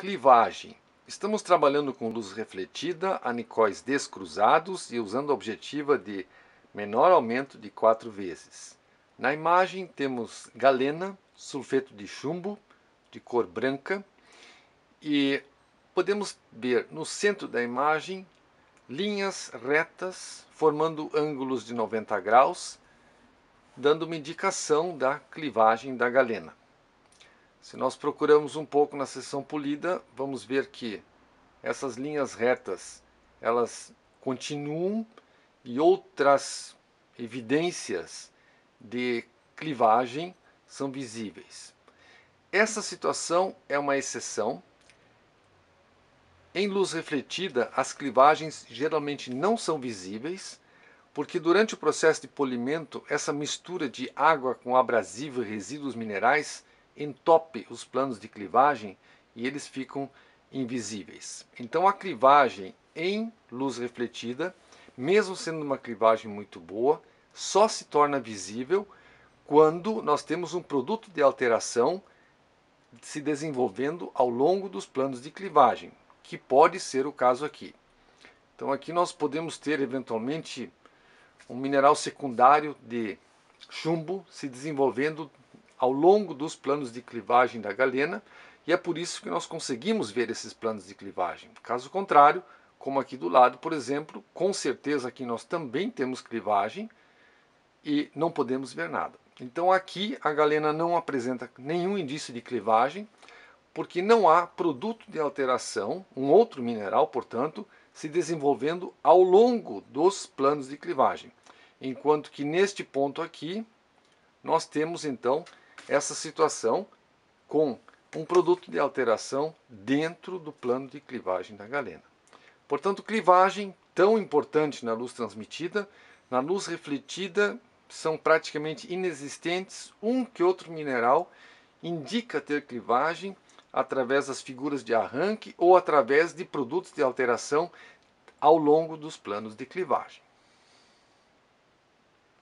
Clivagem. Estamos trabalhando com luz refletida, anicóis descruzados e usando a objetiva de menor aumento de 4 vezes. Na imagem temos galena, sulfeto de chumbo, de cor branca, e podemos ver no centro da imagem linhas retas formando ângulos de 90 graus, dando uma indicação da clivagem da galena. Se nós procuramos um pouco na seção polida, vamos ver que essas linhas retas, elas continuam e outras evidências de clivagem são visíveis. Essa situação é uma exceção. Em luz refletida, as clivagens geralmente não são visíveis, porque durante o processo de polimento, essa mistura de água com abrasivo e resíduos minerais entope os planos de clivagem e eles ficam invisíveis. Então a clivagem em luz refletida, mesmo sendo uma clivagem muito boa, só se torna visível quando nós temos um produto de alteração se desenvolvendo ao longo dos planos de clivagem, que pode ser o caso aqui. Então aqui nós podemos ter eventualmente um mineral secundário de chumbo se desenvolvendo ao longo dos planos de clivagem da galena, e é por isso que nós conseguimos ver esses planos de clivagem. Caso contrário, como aqui do lado, por exemplo, com certeza aqui nós também temos clivagem e não podemos ver nada. Então aqui a galena não apresenta nenhum indício de clivagem, porque não há produto de alteração, um outro mineral, portanto, se desenvolvendo ao longo dos planos de clivagem. Enquanto que neste ponto aqui, nós temos então essa situação com um produto de alteração dentro do plano de clivagem da galena. Portanto, clivagem tão importante na luz transmitida, na luz refletida são praticamente inexistentes. Um que outro mineral indica ter clivagem através das figuras de arranque ou através de produtos de alteração ao longo dos planos de clivagem.